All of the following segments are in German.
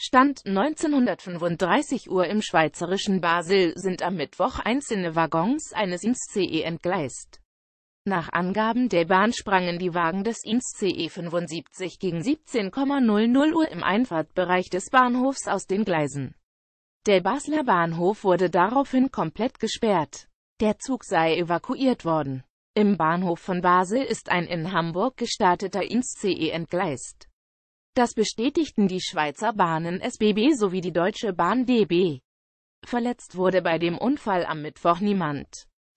Stand 1935 Uhr im schweizerischen Basel sind am Mittwoch einzelne Waggons eines InCE entgleist. Nach Angaben der Bahn sprangen die Wagen des InCE 75 gegen 17,00 Uhr im Einfahrtbereich des Bahnhofs aus den Gleisen. Der Basler Bahnhof wurde daraufhin komplett gesperrt. Der Zug sei evakuiert worden. Im Bahnhof von Basel ist ein in Hamburg gestarteter InCE entgleist. Das bestätigten die Schweizer Bahnen SBB sowie die Deutsche Bahn DB. Verletzt wurde bei dem Unfall am Mittwoch niemand.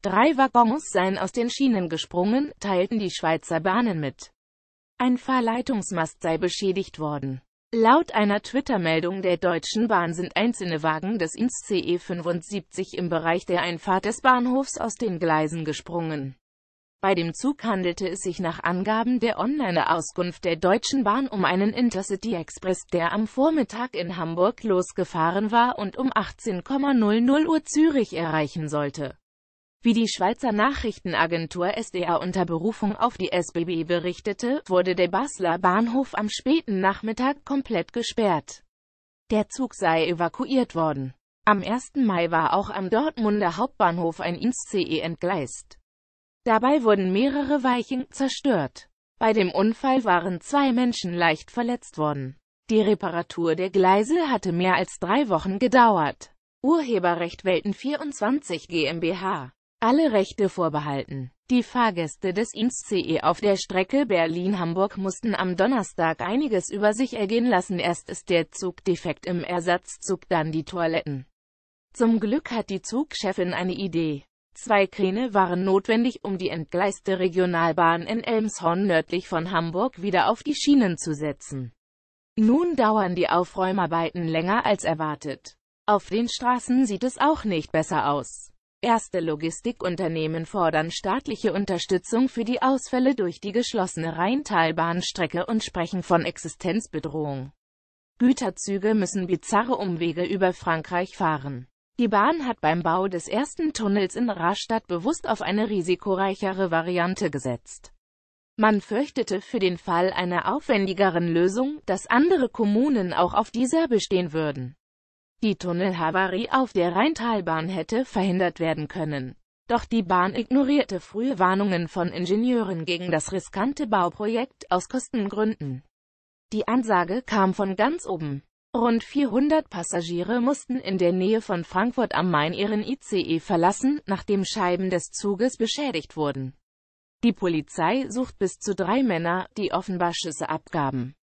Drei Waggons seien aus den Schienen gesprungen, teilten die Schweizer Bahnen mit. Ein Fahrleitungsmast sei beschädigt worden. Laut einer Twitter-Meldung der Deutschen Bahn sind einzelne Wagen des INS CE 75 im Bereich der Einfahrt des Bahnhofs aus den Gleisen gesprungen. Bei dem Zug handelte es sich nach Angaben der Online-Auskunft der Deutschen Bahn um einen Intercity-Express, der am Vormittag in Hamburg losgefahren war und um 18,00 Uhr Zürich erreichen sollte. Wie die Schweizer Nachrichtenagentur SDA unter Berufung auf die SBB berichtete, wurde der Basler Bahnhof am späten Nachmittag komplett gesperrt. Der Zug sei evakuiert worden. Am 1. Mai war auch am Dortmunder Hauptbahnhof ein ICE entgleist. Dabei wurden mehrere Weichen zerstört. Bei dem Unfall waren zwei Menschen leicht verletzt worden. Die Reparatur der Gleise hatte mehr als drei Wochen gedauert. Urheberrecht Welten 24 GmbH. Alle Rechte vorbehalten. Die Fahrgäste des INSCE auf der Strecke Berlin-Hamburg mussten am Donnerstag einiges über sich ergehen lassen. Erst ist der Zug defekt im Ersatzzug, dann die Toiletten. Zum Glück hat die Zugchefin eine Idee. Zwei Kräne waren notwendig, um die entgleiste Regionalbahn in Elmshorn nördlich von Hamburg wieder auf die Schienen zu setzen. Nun dauern die Aufräumarbeiten länger als erwartet. Auf den Straßen sieht es auch nicht besser aus. Erste Logistikunternehmen fordern staatliche Unterstützung für die Ausfälle durch die geschlossene Rheintalbahnstrecke und sprechen von Existenzbedrohung. Güterzüge müssen bizarre Umwege über Frankreich fahren. Die Bahn hat beim Bau des ersten Tunnels in Rastatt bewusst auf eine risikoreichere Variante gesetzt. Man fürchtete für den Fall einer aufwendigeren Lösung, dass andere Kommunen auch auf dieser bestehen würden. Die Tunnelhavarie auf der Rheintalbahn hätte verhindert werden können. Doch die Bahn ignorierte frühe Warnungen von Ingenieuren gegen das riskante Bauprojekt aus Kostengründen. Die Ansage kam von ganz oben. Rund 400 Passagiere mussten in der Nähe von Frankfurt am Main ihren ICE verlassen, nachdem Scheiben des Zuges beschädigt wurden. Die Polizei sucht bis zu drei Männer, die offenbar Schüsse abgaben.